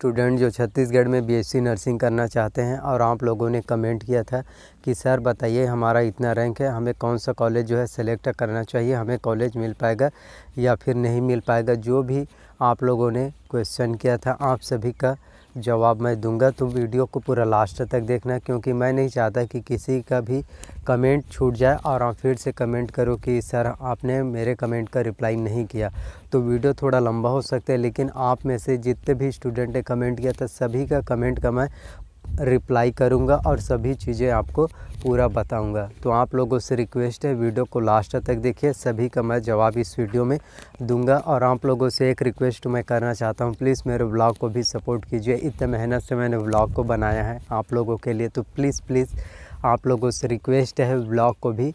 student जो छत्तीसगढ़ में BSc nursing करना चाहते हैं और आप लोगों ने कमेंट किया था कि सर बताइए हमारा इतना रैंक है हमें कौन सा कॉलेज जो है सेलेक्ट करना चाहिए हमें कॉलेज मिल पाएगा या फिर नहीं मिल पाएगा जो भी आप लोगों ने क्वेश्चन किया था आप सभी का जवाब मैं दूंगा तो वीडियो को पूरा लास्ट तक देखना क्योंकि मैं नहीं चाहता कि किसी का भी कमेंट छूट जाए और आप फिर से कमेंट करो कि सर आपने मेरे कमेंट का रिप्लाई नहीं किया तो वीडियो थोड़ा लंबा हो सकता है लेकिन आप में से जितने भी स्टूडेंट ने कमेंट किया था सभी का कमेंट का मैं रिप्लाई करूंगा और सभी चीज़ें आपको पूरा बताऊँगा तो आप लोगों से रिक्वेस्ट है वीडियो को लास्ट तक देखिए सभी का मैं जवाब इस वीडियो में दूंगा और आप लोगों से एक रिक्वेस्ट मैं करना चाहता हूँ प्लीज़ मेरे ब्लॉग को भी सपोर्ट कीजिए इतने मेहनत से मैंने ब्लॉग को बनाया है आप लोगों के लिए तो प्लीज़ प्लीज़ आप लोगों से रिक्वेस्ट है ब्लॉग को भी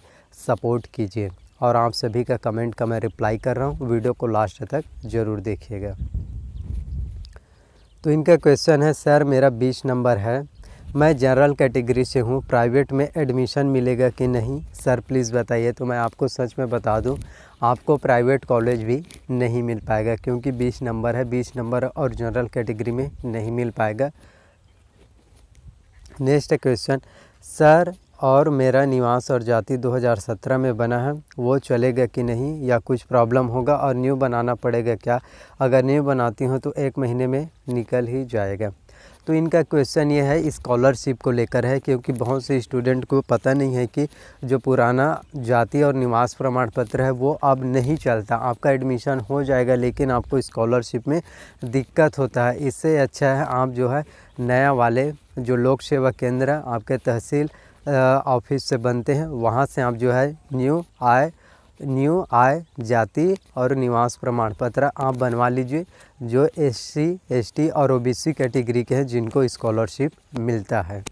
सपोर्ट कीजिए और आप सभी का कमेंट का मैं रिप्लाई कर रहा हूँ वीडियो को लास्ट तक ज़रूर देखिएगा तो इनका क्वेश्चन है सर मेरा बीस नंबर है मैं जनरल कैटेगरी से हूँ प्राइवेट में एडमिशन मिलेगा कि नहीं सर प्लीज़ बताइए तो मैं आपको सच में बता दूँ आपको प्राइवेट कॉलेज भी नहीं मिल पाएगा क्योंकि बीस नंबर है बीस नंबर और जनरल कैटेगरी में नहीं मिल पाएगा नेक्स्ट क्वेश्चन सर और मेरा निवास और जाति 2017 में बना है वो चलेगा कि नहीं या कुछ प्रॉब्लम होगा और न्यू बनाना पड़ेगा क्या अगर न्यू बनाती हूँ तो एक महीने में निकल ही जाएगा तो इनका क्वेश्चन ये है स्कॉलरशिप को लेकर है क्योंकि बहुत से स्टूडेंट को पता नहीं है कि जो पुराना जाति और निवास प्रमाण पत्र है वो अब नहीं चलता आपका एडमिशन हो जाएगा लेकिन आपको स्कॉलरशिप में दिक्कत होता है इससे अच्छा है आप जो है नया वाले जो लोक सेवा केंद्र आपके तहसील ऑफिस से बनते हैं वहाँ से आप जो है न्यू आय न्यू आय जाति और निवास प्रमाण पत्र आप बनवा लीजिए जो एस सी एस टी और ओ बी सी कैटेगरी के हैं जिनको स्कॉलरशिप मिलता है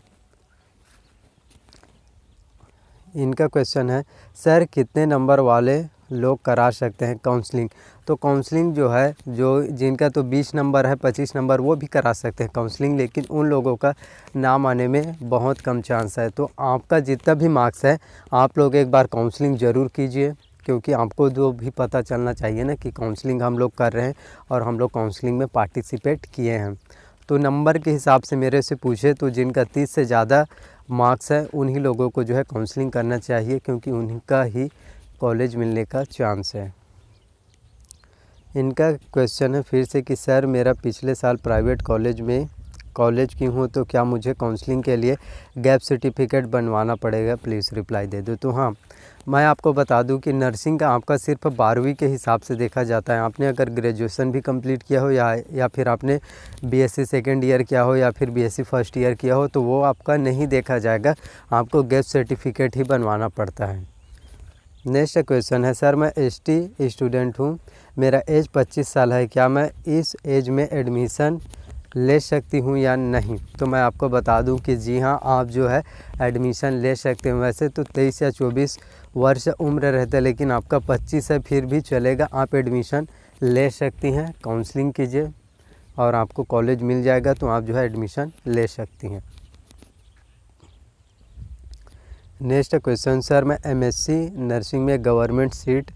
इनका क्वेश्चन है सर कितने नंबर वाले लोग करा सकते हैं काउंसलिंग तो काउंसलिंग जो है जो जिनका तो बीस नंबर है पच्चीस नंबर वो भी करा सकते हैं काउंसलिंग लेकिन उन लोगों का नाम आने में बहुत कम चांस है तो आपका जितना भी मार्क्स है आप लोग एक बार काउंसलिंग ज़रूर कीजिए क्योंकि आपको जो तो भी पता चलना चाहिए ना कि काउंसलिंग हम लोग कर रहे हैं और हम लोग काउंसलिंग में पार्टिसिपेट किए हैं तो नंबर के हिसाब से मेरे से पूछे तो जिनका तीस से ज़्यादा मार्क्स है उन्हीं लोगों को जो है काउंसलिंग करना चाहिए क्योंकि उनका ही कॉलेज मिलने का चांस है इनका क्वेश्चन है फिर से कि सर मेरा पिछले साल प्राइवेट कॉलेज में कॉलेज की हूँ तो क्या मुझे काउंसलिंग के लिए गैप सर्टिफिकेट बनवाना पड़ेगा प्लीज़ रिप्लाई दे दो तो हाँ मैं आपको बता दूं कि नर्सिंग का आपका सिर्फ बारहवीं के हिसाब से देखा जाता है आपने अगर ग्रेजुएशन भी कंप्लीट किया हो या या फिर आपने बीएससी सेकेंड ईयर किया हो या फिर बीएससी फर्स्ट ईयर किया हो तो वो आपका नहीं देखा जाएगा आपको गैप सर्टिफिकेट ही बनवाना पड़ता है नेक्स्ट क्वेश्चन है सर मैं एसटी स्टूडेंट हूँ मेरा एज 25 साल है क्या मैं इस एज में एडमिशन ले सकती हूँ या नहीं तो मैं आपको बता दूँ कि जी हाँ आप जो है एडमिशन ले सकते हैं वैसे तो 23 या 24 वर्ष उम्र रहते लेकिन आपका 25 है फिर भी चलेगा आप एडमिशन ले सकती हैं काउंसलिंग कीजिए और आपको कॉलेज मिल जाएगा तो आप जो है एडमिशन ले सकती हैं नेक्स्ट क्वेश्चन सर मैं एमएससी नर्सिंग में गवर्नमेंट सीट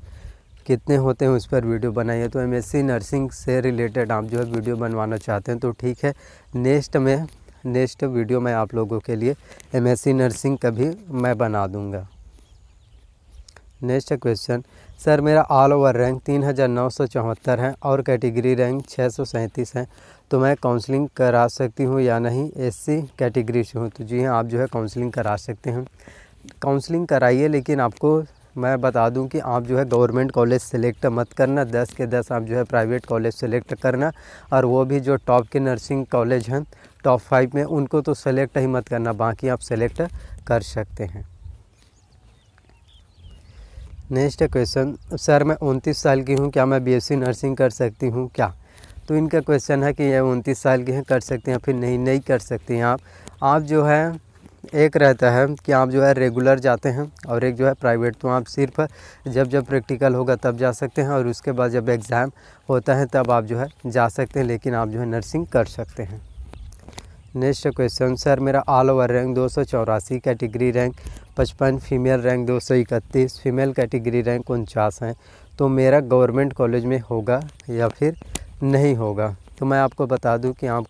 कितने होते हैं उस पर वीडियो बनाइए तो एमएससी नर्सिंग से रिलेटेड आप जो है वीडियो बनवाना चाहते हैं तो ठीक है नेक्स्ट में नेक्स्ट वीडियो मैं आप लोगों के लिए एमएससी नर्सिंग का भी मैं बना दूंगा नेक्स्ट क्वेश्चन सर मेरा ऑल ओवर रैंक तीन हज़ार नौ सौ चौहत्तर है और कैटेगरी रैंक छः सौ सैंतीस है तो मैं काउंसलिंग करा सकती हूँ या नहीं एससी कैटेगरी से हूँ तो जी हाँ आप जो है काउंसलिंग करा सकते हैं काउंसलिंग कराइए लेकिन आपको मैं बता दूं कि आप जो है गवर्नमेंट कॉलेज सेलेक्ट मत करना दस के दस आप जो है प्राइवेट कॉलेज सेलेक्ट करना और वो भी जो टॉप के नर्सिंग कॉलेज हैं टॉप फाइव में उनको तो सेलेक्ट ही मत करना बाकी आप सेलेक्ट कर सकते हैं नेक्स्ट क्वेश्चन सर मैं उनतीस साल की हूँ क्या मैं बीएससी नर्सिंग कर सकती हूँ क्या तो इनका क्वेश्चन है कि ये उनतीस साल के हैं कर सकते हैं फिर नहीं नहीं कर सकते हैं आप आप जो है एक रहता है कि आप जो है रेगुलर जाते हैं और एक जो है प्राइवेट तो आप सिर्फ जब जब प्रैक्टिकल होगा तब जा सकते हैं और उसके बाद जब एग्ज़ाम होता है तब आप जो है जा सकते हैं लेकिन आप जो है नर्सिंग कर सकते हैं नेक्स्ट क्वेश्चन सर मेरा ऑल ओवर रैंक दो सौ चौरासी कैटेगरी रैंक पचपन फीमेल रैंक दो सौ इकतीस फीमेल कैटेगरी रैंक उनचास हैं तो मेरा गवर्नमेंट कॉलेज में होगा या फिर नहीं होगा तो मैं आपको बता दूं कि आप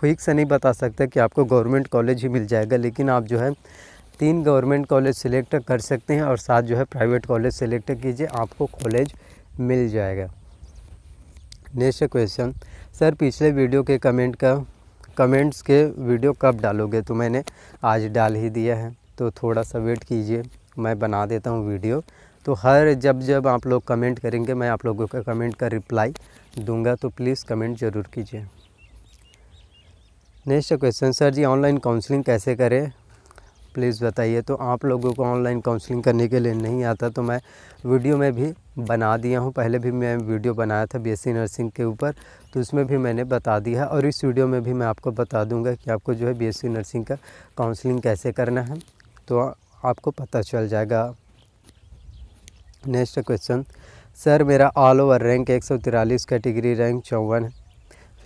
फिक्स नहीं बता सकते कि आपको गवर्नमेंट कॉलेज ही मिल जाएगा लेकिन आप जो है तीन गवर्नमेंट कॉलेज सिलेक्ट कर सकते हैं और साथ जो है प्राइवेट कॉलेज सिलेक्ट कीजिए आपको कॉलेज मिल जाएगा नेक्स्ट क्वेश्चन सर पिछले वीडियो के कमेंट का कमेंट्स के वीडियो कब डालोगे तो मैंने आज डाल ही दिया है तो थोड़ा सा वेट कीजिए मैं बना देता हूँ वीडियो तो हर जब जब आप लोग कमेंट करेंगे मैं आप लोगों का कमेंट का रिप्लाई दूंगा तो प्लीज़ कमेंट ज़रूर कीजिए next question sir ji online counselling कैसे करें प्लीज़ बताइए तो आप लोगों को ऑनलाइन काउंसलिंग करने के लिए नहीं आता तो मैं वीडियो में भी बना दिया हूँ पहले भी मैं वीडियो बनाया था बीएससी नर्सिंग के ऊपर तो उसमें भी मैंने बता दिया है और इस वीडियो में भी मैं आपको बता दूंगा कि आपको जो है बीएससी नर्सिंग का काउंसलिंग कैसे करना है तो आपको पता चल जाएगा नेक्स्ट क्वेश्चन सर मेरा ऑल ओवर रैंक एक कैटेगरी रैंक चौवन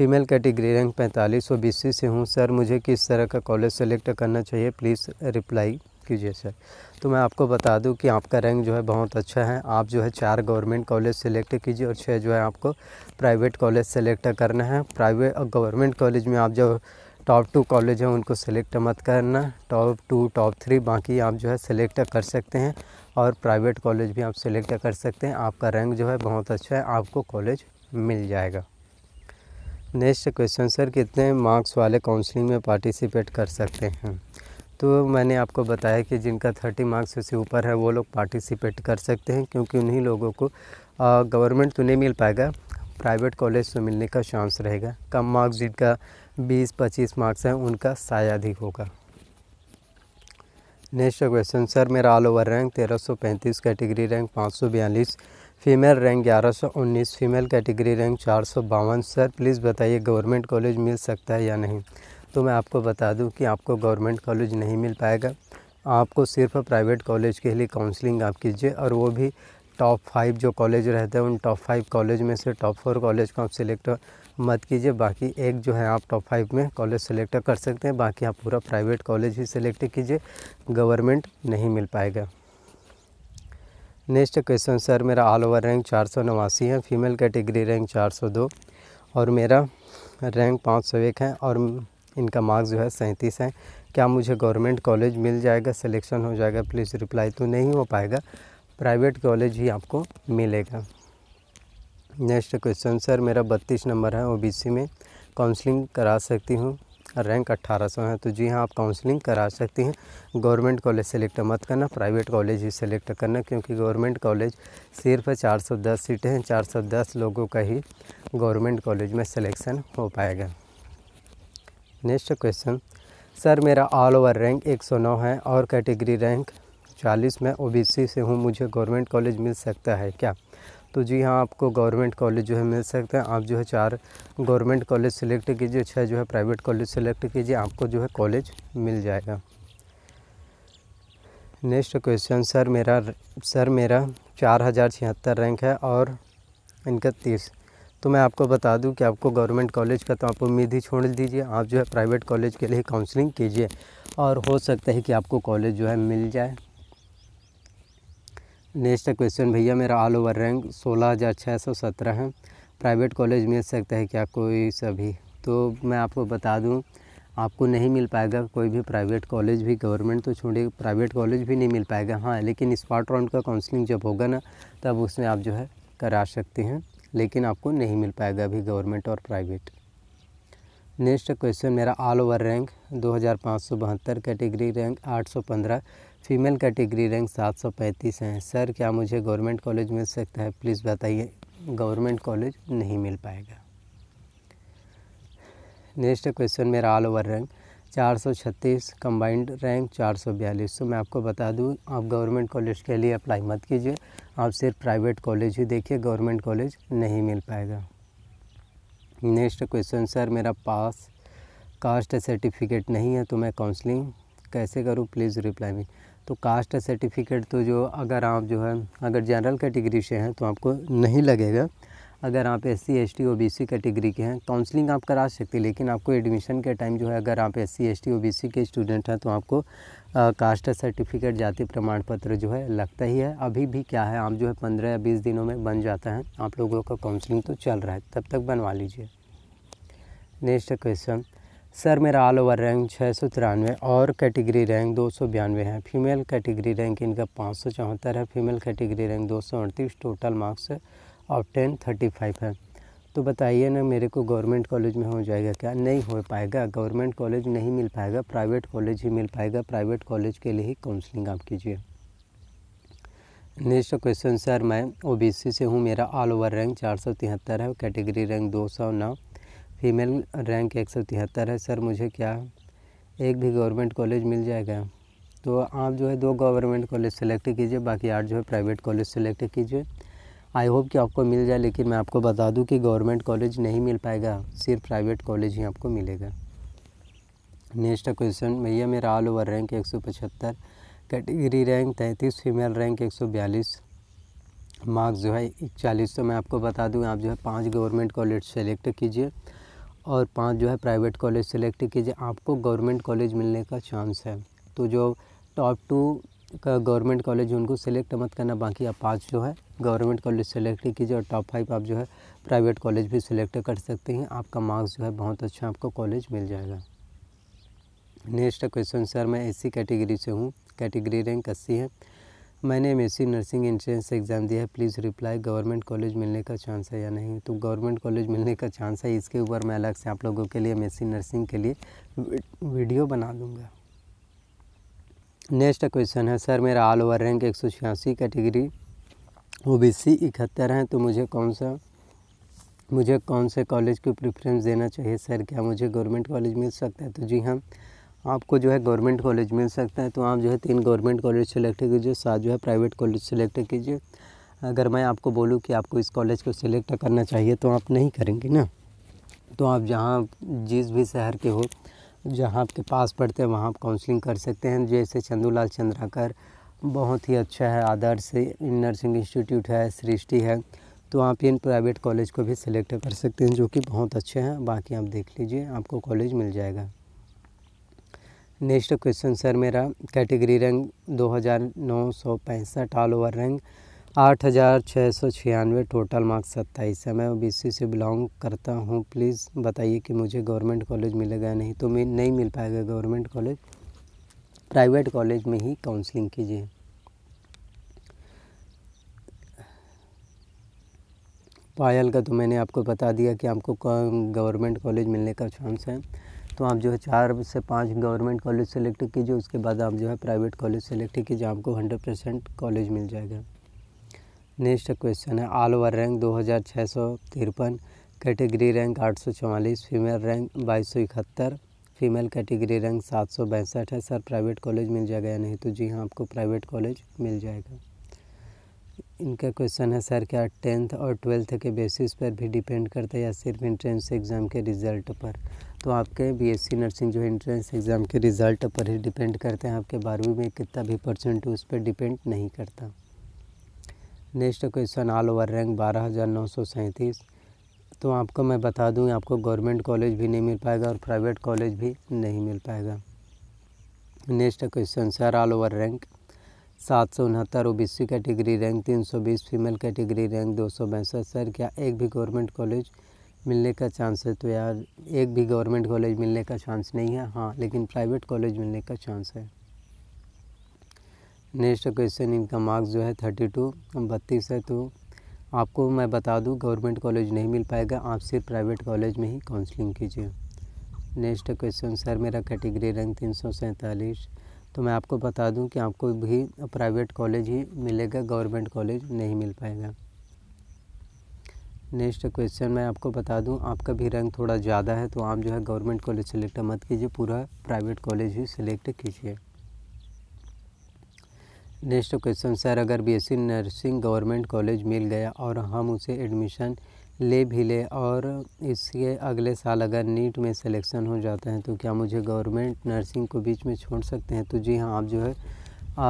फ़ीमेल कैटेगरी रैंक पैंतालीस सौ बीस से हूँ सर मुझे किस तरह का कॉलेज सेलेक्ट करना चाहिए प्लीज़ रिप्लाई कीजिए सर तो मैं आपको बता दूं कि आपका रैंक जो है बहुत अच्छा है आप जो है चार गवर्नमेंट कॉलेज सेलेक्ट कीजिए और छः जो है आपको प्राइवेट कॉलेज सेलेक्ट करना है प्राइवेट और गवर्नमेंट कॉलेज में आप जो टॉप टू कॉलेज हैं उनको सेलेक्ट मत करना टॉप टू टॉप थ्री बाकी आप जो है सेलेक्ट कर सकते हैं और प्राइवेट कॉलेज भी आप सेलेक्ट कर सकते हैं आपका रैंक जो है बहुत अच्छा है आपको कॉलेज मिल जाएगा नेक्स्ट क्वेश्चन सर कितने मार्क्स वाले काउंसलिंग में पार्टिसिपेट कर सकते हैं तो मैंने आपको बताया कि जिनका थर्टी मार्क्स से ऊपर है वो लोग पार्टिसिपेट कर सकते हैं क्योंकि उन्हीं लोगों को गवर्नमेंट तो नहीं मिल पाएगा प्राइवेट कॉलेज से तो मिलने का चांस रहेगा कम मार्क्स जिनका बीस पच्चीस मार्क्स हैं उनका साया अधिक होगा नेक्स्ट क्वेश्चन सर मेरा ऑल ओवर रैंक पैंतीस कैटेगरी रैंक पाँच फीमेल रैंक ग्यारह सौ उन्नीस फीमेल कैटेगरी रैंक चार सौ बावन सर प्लीज़ बताइए गवर्नमेंट कॉलेज मिल सकता है या नहीं तो मैं आपको बता दूं कि आपको गवर्नमेंट कॉलेज नहीं मिल पाएगा आपको सिर्फ प्राइवेट कॉलेज के लिए काउंसलिंग आप कीजिए और वो भी टॉप फाइव जो कॉलेज रहते हैं उन टॉप फाइव कॉलेज में से टॉप फोर कॉलेज को आप सिलेक्ट मत कीजिए बाकी एक जो है आप टॉप फाइव में कॉलेज सेलेक्ट कर सकते हैं बाकी आप पूरा प्राइवेट कॉलेज ही सिलेक्ट कीजिए गवर्नमेंट नहीं मिल पाएगा नेक्स्ट क्वेश्चन सर मेरा ऑल ओवर रैंक चार सौ नवासी है फीमेल कैटेगरी रैंक चार सौ दो और मेरा रैंक पाँच सौ एक है और इनका मार्क्स जो है सैंतीस है क्या मुझे गवर्नमेंट कॉलेज मिल जाएगा सिलेक्शन हो जाएगा प्लीज़ रिप्लाई तो नहीं हो पाएगा प्राइवेट कॉलेज ही आपको मिलेगा नेक्स्ट क्वेश्चन सर मेरा बत्तीस नंबर है ओबीसी में काउंसलिंग करा सकती हूँ रैंक 1800 है तो जी हाँ आप काउंसलिंग करा सकती हैं गवर्नमेंट कॉलेज सेलेक्ट मत करना प्राइवेट कॉलेज ही सेलेक्ट करना क्योंकि गवर्नमेंट कॉलेज सिर्फ 410 सीटें हैं 410 लोगों का ही गवर्नमेंट कॉलेज में सिलेक्शन हो पाएगा नेक्स्ट क्वेश्चन सर मेरा ऑल ओवर रैंक 109 है और कैटेगरी रैंक 40 में ओबीसी से हूँ मुझे गवर्नमेंट कॉलेज मिल सकता है क्या तो जी हाँ आपको गवर्नमेंट कॉलेज जो है मिल सकते हैं आप जो है चार गवर्नमेंट कॉलेज सेलेक्ट कीजिए छः जो है प्राइवेट कॉलेज सेलेक्ट कीजिए आपको जो है कॉलेज मिल जाएगा नेक्स्ट क्वेश्चन सर मेरा सर मेरा चार हज़ार छिहत्तर रैंक है और इनका तीस तो मैं आपको बता दूं कि आपको गवर्नमेंट कॉलेज का तो आप उम्मीद ही छोड़ दीजिए आप जो है प्राइवेट कॉलेज के लिए काउंसलिंग कीजिए और हो सकता है कि आपको कॉलेज जो है मिल जाए नेक्स्ट क्वेश्चन भैया मेरा ऑल ओवर रैंक सोलह हज़ार छः सौ सत्रह है प्राइवेट कॉलेज मिल सकता है क्या कोई सभी तो मैं आपको बता दूं आपको नहीं मिल पाएगा कोई भी प्राइवेट कॉलेज भी गवर्नमेंट तो छोड़े प्राइवेट कॉलेज भी नहीं मिल पाएगा हाँ लेकिन स्पॉट राउंड का काउंसलिंग जब होगा ना तब उसमें आप जो है करा सकते हैं लेकिन आपको नहीं मिल पाएगा अभी गवर्नमेंट और प्राइवेट नेक्स्ट क्वेश्चन मेरा ऑल ओवर रैंक दो हज़ार पाँच सौ बहत्तर कैटेगरी रैंक आठ सौ पंद्रह फीमेल कैटेगरी रैंक सात सौ पैंतीस हैं सर क्या मुझे गवर्नमेंट कॉलेज मिल सकता है प्लीज़ बताइए गवर्नमेंट कॉलेज नहीं मिल पाएगा नेक्स्ट क्वेश्चन मेरा ऑल ओवर रैंक चार सौ छत्तीस कम्बाइंड रैंक चार सौ बयालीस तो मैं आपको बता दूं आप गवर्नमेंट कॉलेज के लिए अप्लाई मत कीजिए आप सिर्फ प्राइवेट कॉलेज ही देखिए गवर्नमेंट कॉलेज नहीं मिल पाएगा नेक्स्ट क्वेश्चन सर मेरा पास कास्ट सर्टिफिकेट नहीं है तो मैं काउंसलिंग कैसे करूँ प्लीज़ रिप्लाई मी तो कास्ट सर्टिफिकेट तो जो अगर आप जो है अगर जनरल कैटेगरी से हैं तो आपको नहीं लगेगा अगर आप S C S T O B C category के हैं काउंसलिंग आप करा सकते हैं लेकिन आपको एडमिशन के टाइम जो है अगर आप S C S T O B C के स्टूडेंट हैं तो आपको कास्ट सर्टिफिकेट जाति प्रमाण पत्र जो है लगता ही है अभी भी क्या है आप जो है पंद्रह या बीस दिनों में बन जाता है आप लोगों का काउंसलिंग तो चल रहा है तब तक बनवा लीजिए नेक्स्ट क्वेश्चन सर मेरा ऑल ओवर रैंक छः सौ तिरानवे और कैटेगरी रैंक दो सौ बयानवे है फीमेल कैटेगरी रैंक इनका पाँच सौ चौहत्तर है फीमेल कैटेगरी रैंक दो सौ अड़तीस total marks of ten thirty five है तो बताइए ना मेरे को गवर्नमेंट कॉलेज में हो जाएगा क्या नहीं हो पाएगा गवर्नमेंट कॉलेज नहीं मिल पाएगा प्राइवेट कॉलेज ही मिल पाएगा प्राइवेट कॉलेज के लिए ही काउंसलिंग आप कीजिए नेक्स्ट क्वेश्चन सर मैं ओबीसी से हूँ मेरा ऑल ओवर रैंक चार सौ तिहत्तर है कैटेगरी रैंक दो सौ नौ फीमेल रैंक एक सौ तिहत्तर है सर मुझे क्या एक भी गवर्नमेंट कॉलेज मिल जाएगा तो आप जो है दो गवर्नमेंट कॉलेज सेलेक्ट कीजिए बाकी आठ जो है प्राइवेट कॉलेज सेलेक्ट कीजिए आई होप कि आपको मिल जाए लेकिन मैं आपको बता दूं कि गवर्नमेंट कॉलेज नहीं मिल पाएगा सिर्फ प्राइवेट कॉलेज ही आपको मिलेगा नेक्स्ट क्वेश्चन भैया मेरा ऑल ओवर रैंक एक सौ पचहत्तर कैटेगरी रैंक तैंतीस फीमेल रैंक एक सौ बयालीस मार्क्स जो है इकचालीस तो मैं आपको बता दूं आप जो है पांच गवर्नमेंट कॉलेज सेलेक्ट कीजिए और पांच जो है प्राइवेट कॉलेज सेलेक्ट कीजिए आपको गवर्नमेंट कॉलेज मिलने का चांस है तो जो टॉप टू का गवर्नमेंट कॉलेज उनको सेलेक्ट मत करना बाकी आप पाँच जो है गवर्नमेंट कॉलेज सेलेक्ट कीजिए और टॉप फाइव आप जो है प्राइवेट कॉलेज भी सिलेक्ट कर सकते हैं आपका मार्क्स जो है बहुत अच्छा आपको कॉलेज मिल जाएगा नेक्स्ट क्वेश्चन सर मैं एससी कैटेगरी से हूँ कैटेगरी रैंक अस्सी है मैंने एम नर्सिंग एंट्रेंस एग्ज़ाम दिया है प्लीज़ रिप्लाई गवर्नमेंट कॉलेज मिलने का चांस है या नहीं तो गवर्नमेंट कॉलेज मिलने का चांस है इसके ऊपर मैं अलग से आप लोगों के लिए एम नर्सिंग के लिए वीडियो बना दूँगा नेक्स्ट क्वेश्चन है सर मेरा ऑल ओवर रैंक एक कैटेगरी ओ बी सी इकहत्तर हैं तो मुझे कौन सा मुझे कौन से कॉलेज को प्रेफरेंस देना चाहिए सर क्या मुझे गवर्नमेंट कॉलेज मिल सकता है तो जी हाँ आपको जो है गवर्नमेंट कॉलेज मिल सकता है तो आप जो है तीन गवर्नमेंट कॉलेज सेलेक्ट कीजिए सात जो है प्राइवेट कॉलेज सेलेक्ट कीजिए अगर मैं आपको बोलूँ कि आपको इस कॉलेज को सिलेक्ट करना चाहिए तो आप नहीं करेंगे ना तो आप जहाँ जिस भी शहर के हो जहाँ आपके पास पड़ते हैं वहाँ आप काउंसलिंग कर सकते हैं जैसे चंदूलाल चंद्राकर बहुत ही अच्छा है आदर्श नर्सिंग इंस्टीट्यूट है सृष्टि है तो आप इन प्राइवेट कॉलेज को भी सिलेक्ट कर सकते हैं जो कि बहुत अच्छे हैं बाकी आप देख लीजिए आपको कॉलेज मिल जाएगा नेक्स्ट क्वेश्चन सर मेरा कैटेगरी रैंक दो हज़ार नौ सौ पैंसठ ऑल ओवर रैंक आठ हज़ार छः सौ छियानवे टोटल मार्क्स सत्ताईस है मैं ओ से बिलोंग करता हूँ प्लीज़ बताइए कि मुझे गवर्नमेंट कॉलेज मिलेगा नहीं तो मैं नहीं मिल पाएगा गवर्नमेंट कॉलेज प्राइवेट कॉलेज में ही काउंसलिंग कीजिए पायल का तो मैंने आपको बता दिया कि आपको गवर्नमेंट कॉलेज मिलने का चांस है तो आप जो है चार से पाँच गवर्नमेंट कॉलेज सेलेक्ट कीजिए उसके बाद आप जो है प्राइवेट कॉलेज सेलेक्ट कीजिए आपको हंड्रेड परसेंट कॉलेज मिल जाएगा नेक्स्ट क्वेश्चन है ऑल ओवर रैंक दो हज़ार छः सौ तिरपन कैटेगरी रैंक आठ सौ चवालीस फीमेल रैंक बाईस सौ इकहत्तर फीमेल कैटेगरी रैंक सात सौ पैंसठ है सर प्राइवेट कॉलेज मिल जाएगा या नहीं तो जी हाँ आपको प्राइवेट कॉलेज मिल जाएगा इनका क्वेश्चन है सर क्या टेंथ और ट्वेल्थ के बेसिस पर भी डिपेंड करता है या सिर्फ इंट्रेंस एग्ज़ाम के रिज़ल्ट पर तो आपके बीएससी नर्सिंग जो इंट्रेंस एग्ज़ाम के रिज़ल्ट पर ही डिपेंड करते हैं आपके बारहवीं में कितना भी परसेंट उस पर डिपेंड नहीं करता next question all over rank बारह हज़ार नौ सौ सैंतीस तो आपको मैं बता दूँ आपको गवर्नमेंट कॉलेज भी नहीं मिल पाएगा और प्राइवेट कॉलेज भी नहीं मिल पाएगा next question sir all over rank सात सौ उनहत्तर O B C category rank तीन सौ बीस फीमेल कैटेगरी रैंक दो सौ पैंसठ सर क्या एक भी गवर्नमेंट कॉलेज मिलने का चांस है तो यार एक भी गवर्नमेंट कॉलेज मिलने का चांस नहीं है हाँ लेकिन प्राइवेट कॉलेज मिलने का चांस है नेक्स्ट क्वेश्चन इनका मार्क्स जो है थर्टी टू बत्तीस है तो आपको मैं बता दूं गवर्नमेंट कॉलेज नहीं मिल पाएगा आप सिर्फ प्राइवेट कॉलेज में ही काउंसलिंग कीजिए नेक्स्ट क्वेश्चन सर मेरा कैटेगरी रैंक तीन सौ सैंतालीस तो मैं आपको बता दूं कि आपको भी प्राइवेट कॉलेज ही मिलेगा गवर्नमेंट कॉलेज नहीं मिल पाएगा नेक्स्ट क्वेश्चन मैं आपको बता दूं आपका भी रैंक थोड़ा ज़्यादा है तो आप जो है गवर्नमेंट कॉलेज सेलेक्ट मत कीजिए पूरा प्राइवेट कॉलेज ही सिलेक्ट कीजिए नेक्स्ट क्वेश्चन सर अगर बीएससी नर्सिंग गवर्नमेंट कॉलेज मिल गया और हम उसे एडमिशन ले भी ले और इसके अगले साल अगर नीट में सिलेक्शन हो जाता है तो क्या मुझे गवर्नमेंट नर्सिंग को बीच में छोड़ सकते हैं तो जी हाँ आप जो है आ,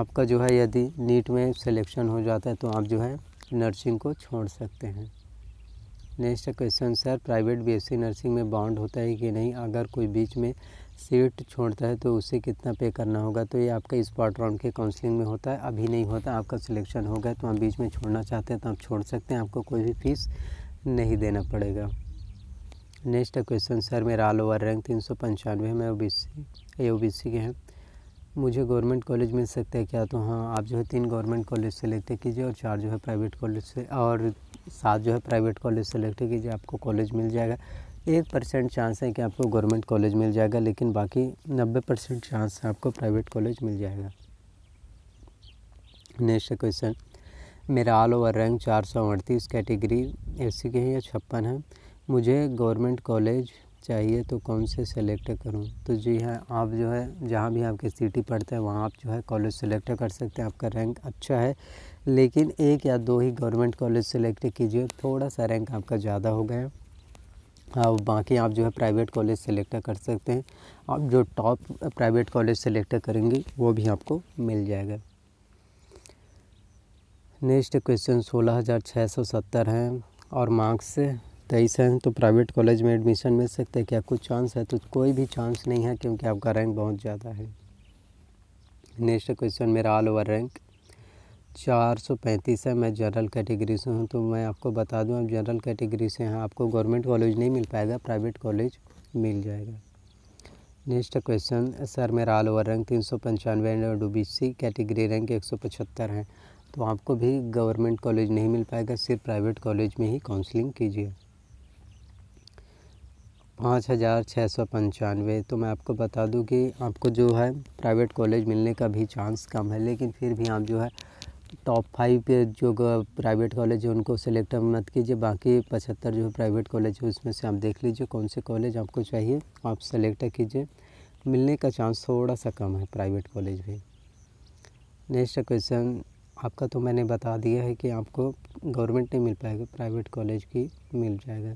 आपका जो है यदि नीट में सिलेक्शन हो जाता है तो आप जो है नर्सिंग को छोड़ सकते हैं next question sir private BSc nursing में बाउंड होता है कि नहीं अगर कोई बीच में सीट छोड़ता है तो उसे कितना पे करना होगा तो ये आपका स्पॉट राउंड के काउंसलिंग में होता है अभी नहीं होता आपका सिलेक्शन हो गया तो आप बीच में छोड़ना चाहते हैं तो आप छोड़ सकते हैं आपको कोई भी फीस नहीं देना पड़ेगा नेक्स्ट क्वेश्चन सर मेरा ऑल ओवर रैंक तीन सौ पंचानवे है मैं ओ बी सी ए ओ बी सी के हैं मुझे गवर्नमेंट कॉलेज मिल सकता है क्या तो हाँ आप जो है तीन गवर्नमेंट कॉलेज सेलेक्ट कीजिए और चार जो है प्राइवेट कॉलेज से और साथ जो है प्राइवेट कॉलेज सेलेक्ट कीजिए आपको कॉलेज मिल जाएगा एक परसेंट चांस है कि आपको गवर्नमेंट कॉलेज मिल जाएगा लेकिन बाकी नब्बे परसेंट चांस है आपको प्राइवेट कॉलेज मिल जाएगा नेक्स्ट क्वेश्चन मेरा ऑल ओवर रैंक चार सौ अड़तीस कैटेगरी एस के हैं या छप्पन है मुझे गवर्नमेंट कॉलेज चाहिए तो कौन से सेलेक्ट करूं तो जी हाँ आप जो है जहाँ भी आपकी सिटी पड़ता है वहाँ आप जो है कॉलेज सेलेक्ट कर सकते हैं आपका रैंक अच्छा है लेकिन एक या दो ही गवर्नमेंट कॉलेज सेलेक्ट कीजिए थोड़ा सा रैंक आपका ज़्यादा हो गया और बाकी आप जो है प्राइवेट कॉलेज सेलेक्ट कर सकते हैं आप जो टॉप प्राइवेट कॉलेज सेलेक्ट करेंगे वो भी आपको मिल जाएगा नेक्स्ट क्वेश्चन सोलह हज़ार छः सौ सत्तर हैं और मार्क्स तेईस हैं तो प्राइवेट कॉलेज में एडमिशन मिल सकता है क्या कुछ चांस है तो कोई भी चांस नहीं है क्योंकि आपका रैंक बहुत ज़्यादा है नेक्स्ट क्वेश्चन मेरा ऑल ओवर रैंक चार सौ पैंतीस है मैं जनरल कैटेगरी से हूँ तो मैं आपको बता दूँ आप जनरल कैटेगरी से हैं आपको गवर्नमेंट कॉलेज नहीं मिल पाएगा प्राइवेट कॉलेज मिल जाएगा नेक्स्ट क्वेश्चन सर मेरा ऑल ओवर रैंक तीन सौ पंचानवे and O B C category rank एक सौ पचहत्तर है तो आपको भी गवर्नमेंट कॉलेज नहीं मिल पाएगा सिर्फ प्राइवेट कॉलेज में ही काउंसलिंग कीजिए पाँच हज़ार छः सौ पंचानवे तो मैं आपको बता दूं कि आपको जो है प्राइवेट कॉलेज मिलने का भी चांस कम है लेकिन फिर भी आप जो है टॉप फाइव पे जो प्राइवेट कॉलेज है उनको सेलेक्ट मत कीजिए बाकी पचहत्तर जो प्राइवेट कॉलेज है उसमें से आप देख लीजिए कौन से कॉलेज आपको चाहिए आप सेलेक्ट कीजिए मिलने का चांस थोड़ा सा कम है प्राइवेट कॉलेज भी नेक्स्ट क्वेश्चन आपका तो मैंने बता दिया है कि आपको गवर्नमेंट नहीं मिल पाएगा प्राइवेट कॉलेज की मिल जाएगा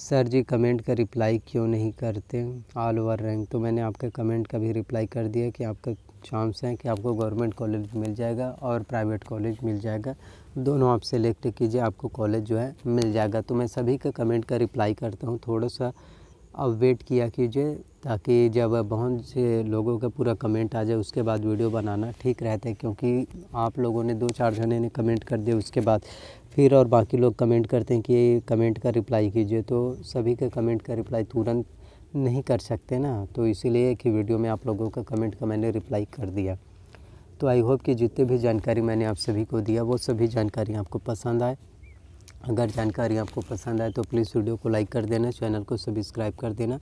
सर जी कमेंट का रिप्लाई क्यों नहीं करते ऑल ओवर रैंक तो मैंने आपके कमेंट का भी रिप्लाई कर दिया कि आपका चांस है कि आपको गवर्नमेंट कॉलेज मिल जाएगा और प्राइवेट कॉलेज मिल जाएगा दोनों आप सेलेक्ट कीजिए आपको कॉलेज जो है मिल जाएगा तो मैं सभी का कमेंट का रिप्लाई करता हूँ थोड़ा सा अब वेट किया कीजिए ताकि जब बहुत से लोगों का पूरा कमेंट आ जाए उसके बाद वीडियो बनाना ठीक रहता है क्योंकि आप लोगों ने दो चार जने ने कमेंट कर दिया उसके बाद फिर और बाकी लोग कमेंट करते हैं कि कमेंट का रिप्लाई कीजिए तो सभी के कमेंट का रिप्लाई तुरंत नहीं कर सकते ना तो इसीलिए कि वीडियो में आप लोगों का कमेंट का मैंने रिप्लाई कर दिया तो आई होप कि जितने भी जानकारी मैंने आप सभी को दिया वो सभी जानकारी आपको पसंद आए अगर जानकारी आपको पसंद आए तो प्लीज़ वीडियो को लाइक कर देना चैनल को सब्सक्राइब कर देना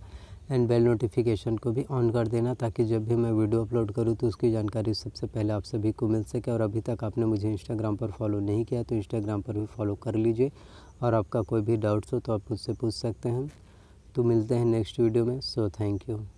एंड बेल नोटिफिकेशन को भी ऑन कर देना ताकि जब भी मैं वीडियो अपलोड करूँ तो उसकी जानकारी सबसे पहले आप सभी को मिल सके और अभी तक आपने मुझे इंस्टाग्राम पर फॉलो नहीं किया तो इंस्टाग्राम पर भी फॉलो कर लीजिए और आपका कोई भी डाउट्स हो तो आप मुझसे पूछ सकते हैं तो मिलते हैं नेक्स्ट वीडियो में सो थैंक यू